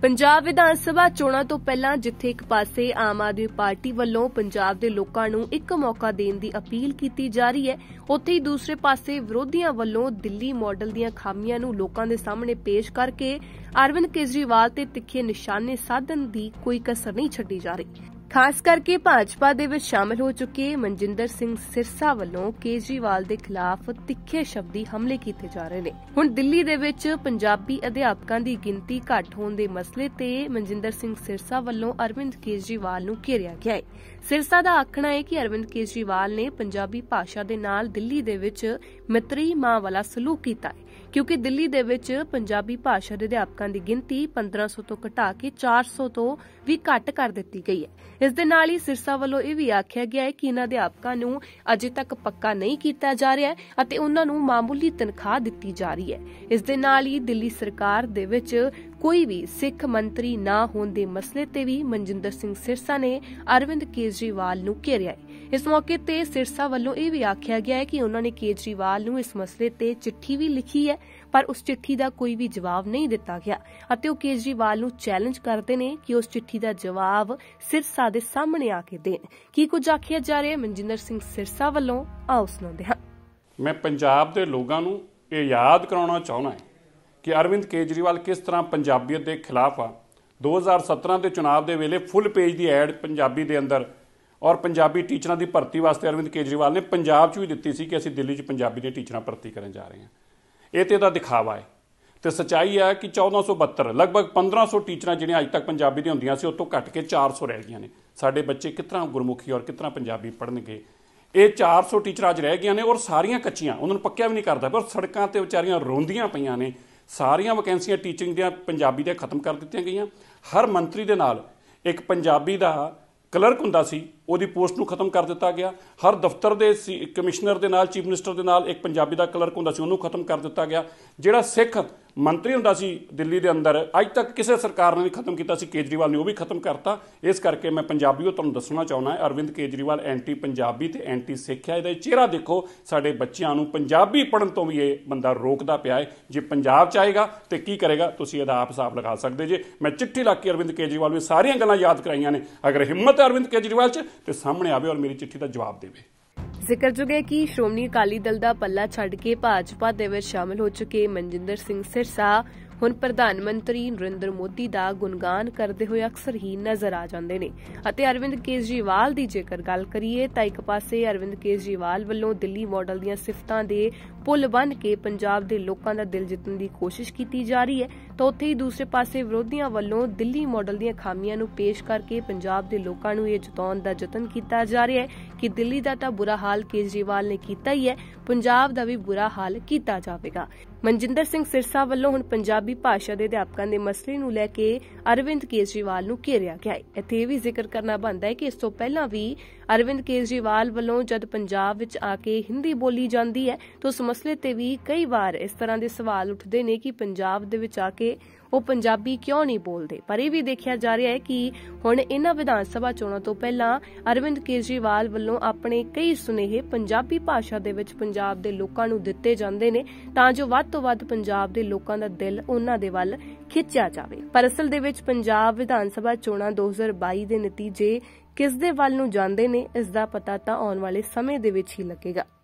ਪੰਜਾਬ ਵਿਧਾਨ ਸਭਾ ਚੋਣਾਂ ਤੋਂ ਪਹਿਲਾਂ ਜਿੱਥੇ ਇੱਕ ਪਾਸੇ ਆਮ ਆਦਮੀ ਪਾਰਟੀ ਵੱਲੋਂ ਪੰਜਾਬ ਦੇ ਲੋਕਾਂ ਨੂੰ ਇੱਕ ਮੌਕਾ ਦੇਣ ਦੀ ਅਪੀਲ ਕੀਤੀ ਜਾ ਰਹੀ ਹੈ ਉੱਥੇ ਹੀ ਦੂਸਰੇ ਪਾਸੇ ਵਿਰੋਧੀਆਂ ਵੱਲੋਂ ਦਿੱਲੀ ਮਾਡਲ ਦੀਆਂ ਖਾਮੀਆਂ ਨੂੰ ਲੋਕਾਂ ਦੇ ਸਾਹਮਣੇ ਪੇਸ਼ ਕਰਕੇ ਅਰਵਿੰਦ ਕੇਜਰੀਵਾਲ ਤੇ ਤਿੱਖੇ ਨਿਸ਼ਾਨੇ ਸਾਧਨ ਦੀ ਕੋਈ ਕਸਰ ਨਹੀਂ ਛੱਡੀ ਜਾ ਰਹੀ ਖਾਸ ਕਰਕੇ ਭਾਜਪਾ ਦੇ ਵਿੱਚ ਸ਼ਾਮਲ ਹੋ ਚੁੱਕੇ ਮਨਜਿੰਦਰ ਸਿੰਘ ਸਿਰਸਾ ਵੱਲੋਂ ਕੇਜਰੀਵਾਲ ਦੇ ਖਿਲਾਫ ਤਿੱਖੇ ਸ਼ਬਦੀ ਹਮਲੇ ਕੀਤੇ ਜਾ ਰਹੇ ਨੇ ਹੁਣ ਦਿੱਲੀ ਦੇ ਵਿੱਚ ਪੰਜਾਬੀ ਅਧਿਆਪਕਾਂ ਦੀ ਗਿਣਤੀ ਘੱਟ ਹੋਣ ਦੇ ਮਸਲੇ ਤੇ ਮਨਜਿੰਦਰ ਸਿੰਘ ਸਿਰਸਾ ਵੱਲੋਂ ਅਰਵਿੰਦ ਕੇਜਰੀਵਾਲ ਨੂੰ ਘੇਰਿਆ ਗਿਆ ਹੈ ਸਿਰਸਾ ਦਾ ਆਖਣਾ ਹੈ ਕਿ ਅਰਵਿੰਦ ਕੇਜਰੀਵਾਲ ਨੇ ਪੰਜਾਬੀ ਭਾਸ਼ਾ ਦੇ ਨਾਲ ਦਿੱਲੀ ਦੇ ਵਿੱਚ ਮਿੱਤਰੀ ਮਾਂ ਵਾਲਾ ਸਲੂਕ ਕੀਤਾ ਹੈ ਕਿਉਂਕਿ ਦਿੱਲੀ ਦੇ ਵਿੱਚ ਪੰਜਾਬੀ ਭਾਸ਼ਾ ਦੇ ਅਧਿਆਪਕਾਂ ਦੀ ਗਿਣਤੀ 1500 ਤੋਂ ਘਟਾ ਕੇ 400 ਤੋਂ ਵੀ ਘੱਟ ਕਰ ਦਿੱਤੀ ਗਈ ਹੈ ਇਸ ਦੇ ਨਾਲ ਹੀ ਸਿਰਸਾ ਵੱਲੋਂ ਇਹ ਵੀ ਆਖਿਆ ਗਿਆ ਹੈ ਕਿ ਇਹਨਾਂ ਅਧਿਆਪਕਾਂ ਨੂੰ ਅਜੇ ਤੱਕ ਪੱਕਾ ਨਹੀਂ ਕੀਤਾ ਜਾ ਰਿਹਾ ਅਤੇ ਉਹਨਾਂ ਨੂੰ ਮਾਮੂਲੀ ਤਨਖਾਹ ਦਿੱਤੀ ਜਾ ਰਹੀ ਹੈ ਇਸ ਦੇ ਨਾਲ ਹੀ ਦਿੱਲੀ ਸਰਕਾਰ ਦੇ ਵਿੱਚ ਕੋਈ ਵੀ ਸਿੱਖ ਮੰਤਰੀ ਨਾ ਹੋਣ ਦੇ ਮਸਲੇ ਤੇ ਵੀ ਮਨਜਿੰਦਰ ਸਿੰਘ ਸਿਰਸਾ ਨੇ ਅਰਵਿੰਦ ਕੇਜਰੀਵਾਲ ਨੂੰ ਘੇਰਿਆ ਹੈ ਇਸ ਮੌਕੇ ਤੇ ਸਿਰਸਾ ਵੱਲੋਂ ਇਹ ਵੀ ਆਖਿਆ ਗਿਆ ਹੈ ਕਿ ਉਹਨਾਂ ਨੇ ਕੇਜਰੀਵਾਲ ਨੂੰ ਇਸ ਮਸਲੇ ਤੇ ਚਿੱਠੀ ਵੀ ਲਿਖੀ ਹੈ ਪਰ ਉਸ ਚਿੱਠੀ ਦਾ ਕੋਈ ਵੀ ਜਵਾਬ ਨਹੀਂ ਦਿੱਤਾ ਗਿਆ ਅਤੇ ਉਹ ਕੇਜਰੀਵਾਲ ਨੂੰ ਚੈਲੰਜ ਕਰਦੇ ਨੇ ਕਿ ਉਸ ਚਿੱਠੀ ਦਾ ਜਵਾਬ ਸਿਰਸਾ ਦੇ ਸਾਹਮਣੇ ਆ ਕੇ ਦੇਣ ਕੀ ਕੁਝ ਆਖਿਆ ਜਾ ਰਿਹਾ ਹੈ ਮਨਜਿੰਦਰ ਸਿੰਘ ਸਿਰਸਾ ਵੱਲੋਂ ਆਓ ਸੁਣਦੇ ਹਾਂ ਮੈਂ ਪੰਜਾਬ ਦੇ ਲੋਕਾਂ ਨੂੰ ਇਹ ਯਾਦ ਕਰਾਉਣਾ ਚਾਹੁੰਦਾ ਹਾਂ ਕਿ ਅਰਵਿੰਦ ਕੇਜਰੀਵਾਲ ਕਿਸ ਤਰ੍ਹਾਂ ਪੰਜਾਬੀਅਤ ਦੇ ਖਿਲਾਫ ਆ 2017 ਦੇ ਚੋਣਾਂ ਦੇ ਵੇਲੇ ਫੁੱਲ ਪੇਜ ਦੀ ਐਡ ਪੰਜਾਬੀ ਦੇ ਅੰਦਰ ਔਰ ਪੰਜਾਬੀ ਟੀਚਰਾਂ ਦੀ ਭਰਤੀ ਵਾਸਤੇ ਅਰਵਿੰਦ ਕੇਜਰੀਵਾਲ ਨੇ ਪੰਜਾਬ 'ਚ ਵੀ ਦਿੱਤੀ ਸੀ ਕਿ ਅਸੀਂ ਦਿੱਲੀ 'ਚ ਪੰਜਾਬੀ ਦੇ ਟੀਚਰਾਂ ਭਰਤੀ ਕਰਨ ਜਾ ਰਹੇ ਹਾਂ ਇਹ ਤੇ ਦਾ ਦਿਖਾਵਾ ਹੈ ਤੇ ਸਚਾਈ ਹੈ ਕਿ 1472 ਲਗਭਗ 1500 ਟੀਚਰਾਂ ਜਿਹੜੀਆਂ ਅਜੇ ਤੱਕ ਪੰਜਾਬੀ ਦੀਆਂ ਹੁੰਦੀਆਂ ਸੀ ਉਹ ਤੋਂ ਘਟ ਕੇ 400 ਰਹਿ ਗਈਆਂ ਨੇ ਸਾਡੇ ਬੱਚੇ ਕਿਤਨਾ ਗੁਰਮੁਖੀ ਔਰ ਕਿਤਨਾ ਪੰਜਾਬੀ ਪੜਨਗੇ ਇਹ 400 ਟੀਚਰਾਂ ਅੱਜ ਰਹਿ ਗਈਆਂ ਨੇ ਔਰ ਸਾਰੀਆਂ ਕੱਚੀਆਂ ਉਹਨਾਂ ਨੂੰ ਪੱਕਿਆ ਵੀ ਨਹੀਂ ਕਰਦਾ ਪਰ ਸੜਕਾਂ ਤੇ ਵਿਚਾਰੀਆਂ ਰੋਂਦੀਆਂ ਪਈਆਂ ਨੇ ਸਾਰੀਆਂ ਵੈਕੈਂਸੀਆਂ ਟੀਚਿੰਗ ਦੀਆਂ ਪੰਜਾਬੀ ਦੇ ਖਤਮ ਕਰ ਦਿੱਤੀਆਂ ਗਈਆਂ ਹਰ ਮੰਤਰੀ ਦੇ ਨਾਲ ਇੱਕ ਪੰਜਾਬੀ ਦਾ ਕਲਰਕ ਹੁੰਦਾ ਸੀ ਉਹਦੀ ਪੋਸਟ ਨੂੰ ਖਤਮ ਕਰ ਦਿੱਤਾ ਗਿਆ ਹਰ ਦਫ਼ਤਰ ਦੇ ਕਮਿਸ਼ਨਰ ਦੇ ਨਾਲ ਚੀਫ ਮਿਨਿਸਟਰ ਦੇ ਨਾਲ ਇੱਕ ਪੰਜਾਬੀ ਦਾ ਕਲਰਕ ਹੁੰਦਾ ਸੀ ਉਹਨੂੰ ਖਤਮ ਕਰ ਦਿੱਤਾ ਗਿਆ ਜਿਹੜਾ ਸਿੱਖ ਮੰਤਰੀ ਹੁੰਦਾ ਸੀ ਦਿੱਲੀ ਦੇ ਅੰਦਰ ਅੱਜ ਤੱਕ ਕਿਸੇ ਸਰਕਾਰ ਨੇ ਵੀ ਖਤਮ ਕੀਤਾ ਸੀ ਕੇਜਰੀਵਾਲ ਨੇ ਉਹ ਵੀ ਖਤਮ ਕਰਤਾ ਇਸ ਕਰਕੇ ਮੈਂ ਪੰਜਾਬੀਓ ਤੁਹਾਨੂੰ ਦੱਸਣਾ ਚਾਹੁੰਦਾ ਹਾਂ ਅਰਵਿੰਦ ਕੇਜਰੀਵਾਲ ਐਂਟੀ ਪੰਜਾਬੀ ਤੇ ਐਂਟੀ ਸਿੱਖਿਆ ਇਹਦਾ ਚਿਹਰਾ ਦੇਖੋ ਸਾਡੇ ਬੱਚਿਆਂ ਨੂੰ ਪੰਜਾਬੀ ਪੜਨ ਤੋਂ ਵੀ ਇਹ ਬੰਦਾ ਰੋਕਦਾ ਪਿਆ ਹੈ ਜੇ ਪੰਜਾਬ ਚਾਹੇਗਾ ਤੇ ਕੀ ਕਰੇਗਾ ਤੁਸੀਂ ਇਹਦਾ ਆਪ ਹਿਸਾਬ ਲਗਾ ਸਕਦੇ ਜੇ ਮੈਂ ਚਿੱਠੀ ਲਾ ਕੇ ਅਰਵਿੰਦ ਕੇਜਰੀਵਾਲ ਨੂੰ ਸਾਰੀਆਂ ਗੱਲਾਂ ਯਾਦ ਕਰਾਈਆਂ ਨੇ ਅਗਰ ਹਿੰਮਤ ਹੈ ਅਰਵਿੰਦ ਕੇਜਰੀਵਾਲ 'ਚ ਤੇ ਸਾਹਮਣੇ ਆਵੇ ਔਰ ਮੇਰੀ ਚਿੱਠੀ ਦਾ ਜਵਾਬ ਦੇਵੇ ਜ਼ਿਕਰਯੋਗ ਹੈ ਕਿ ਸ਼੍ਰੋਮਣੀ ਅਕਾਲੀ ਦਲ ਦਾ ਪੱਲਾ ਛੱਡ ਕੇ ਭਾਜਪਾ ਦੇ ਵਿੱਚ ਸ਼ਾਮਲ ਹੋ ਚੁੱਕੇ ਮਨਜਿੰਦਰ ਸਿੰਘ ਸਿਰਸਾ ਹੁਣ ਪ੍ਰਧਾਨ ਮੰਤਰੀ ਨਰਿੰਦਰ ਮੋਦੀ ਦਾ ਗੁਣਗਾਨ ਕਰਦੇ ਹੋਏ ਅਕਸਰ ਹੀ ਨਜ਼ਰ ਆ ਜਾਂਦੇ ਨੇ ਅਤੇ ਅਰਵਿੰਦ ਕੇਜਰੀਵਾਲ ਦੀ ਜੇਕਰ ਗੱਲ ਕਰੀਏ ਤਾਂ ਇੱਕ ਪਾਸੇ ਅਰਵਿੰਦ ਕੇਜਰੀਵਾਲ ਵੱਲੋਂ ਦਿੱਲੀ ਮਾਡਲ ਦੀਆਂ ਸਿਫਤਾਂ ਦੇ ਪੁਲ ਬਣ ਕੇ ਪੰਜਾਬ ਦੇ ਲੋਕਾਂ ਦਾ ਦਿਲ ਜਿੱਤਣ ਦੀ ਕੋਸ਼ਿਸ਼ ਕੀਤੀ ਜਾ ਰਹੀ ਹੈ ਤਾਂ ਉੱਥੇ ਹੀ ਦੂਸਰੇ ਪਾਸੇ ਵਿਰੋਧੀਆਂ ਵੱਲੋਂ ਦਿੱਲੀ ਮਾਡਲ ਦੀਆਂ ਖਾਮੀਆਂ ਨੂੰ ਪੇਸ਼ ਕਰਕੇ ਪੰਜਾਬ ਦੇ ਲੋਕਾਂ ਨੂੰ ਇਹ ਜਤਾਉਣ ਦਾ ਯਤਨ ਕੀਤਾ ਜਾ ਰਿਹਾ ਹੈ ਕਿ ਦਿੱਲੀ ਦਾ ਤਾਂ ਬੁਰਾ ਹਾਲ ਕੇਜਰੀਵਾਲ ਨੇ ਕੀਤਾ ਹੀ ਹੈ ਪੰਜਾਬ ਦਾ ਵੀ ਬੁਰਾ ਹਾਲ ਕੀਤਾ ਜਾਵੇਗਾ ਮਨਜਿੰਦਰ ਸਿੰਘ ਸਿਰਸਾ ਵੱਲੋਂ ਹੁਣ ਪੰਜਾਬੀ ਭਾਸ਼ਾ ਦੇ ਅਧਿਆਪਕਾਂ ਦੇ ਮਸਲੇ ਨੂੰ ਲੈ ਕੇ ਅਰਵਿੰਦ ਕੇਜਰੀਵਾਲ ਨੂੰ ਘੇਰਿਆ ਗਿਆ ਹੈ ਇੱਥੇ ਇਹ ਵੀ ਜ਼ਿਕਰ ਕਰਨਾ ਬਣਦਾ ਹੈ ਕਿ ਇਸ ਤੋਂ ਪਹਿਲਾਂ ਵੀ ਅਰਵਿੰਦ ਕੇਜਰੀਵਾਲ ਵੱਲੋਂ ਜਦ ਪੰਜਾਬ ਵਿੱਚ ਆ ਕੇ ਹਿੰਦੀ ਬੋਲੀ ਜਾਂਦੀ ਹੈ ਤਾਂ ਉਸ ਹੌਸਲੇ ਤੇ ਵੀ ਕਈ ਵਾਰ ਇਸ ਤਰ੍ਹਾਂ ਦੇ ਸਵਾਲ ਉੱਠਦੇ ਨੇ ਕਿ ਪੰਜਾਬ ਦੇ ਵਿੱਚ ਆ ਕੇ ਉਹ ਪੰਜਾਬੀ ਕਿਉਂ ਨਹੀਂ ਬੋਲਦੇ ਪਰ ਇਹ ਵੀ ਦੇਖਿਆ ਜਾ ਰਿਹਾ ਹੈ ਕਿ ਹੁਣ ਇਹਨਾਂ ਵਿਧਾਨ ਸਭਾ ਚੋਣਾਂ ਤੋਂ ਪਹਿਲਾਂ ਅਰਵਿੰਦ ਕੇਜਰੀਵਾਲ ਵੱਲੋਂ ਆਪਣੇ ਕਈ ਸੁਨੇਹੇ ਪੰਜਾਬੀ ਭਾਸ਼ਾ ਦੇ ਵਿੱਚ ਪੰਜਾਬ ਦੇ ਲੋਕਾਂ ਨੂੰ ਦਿੱਤੇ ਜਾਂਦੇ ਨੇ ਤਾਂ ਜੋ ਵੱਧ ਤੋਂ ਵੱਧ ਪੰਜਾਬ ਦੇ ਲੋਕਾਂ ਦਾ ਦਿਲ ਉਹਨਾਂ ਦੇ ਵੱਲ ਖਿੱਚਿਆ ਜਾਵੇ ਪਰ ਅਸਲ ਦੇ ਵਿੱਚ ਪੰਜਾਬ ਵਿਧਾਨ ਸਭਾ ਚੋਣਾਂ 2022 ਦੇ ਨਤੀਜੇ ਕਿਸ ਦੇ ਵੱਲ ਨੂੰ ਜਾਂਦੇ ਨੇ ਇਸ ਦਾ ਪਤਾ ਤਾਂ ਆਉਣ ਵਾਲੇ ਸਮੇਂ ਦੇ ਵਿੱਚ ਹੀ ਲੱਗੇਗਾ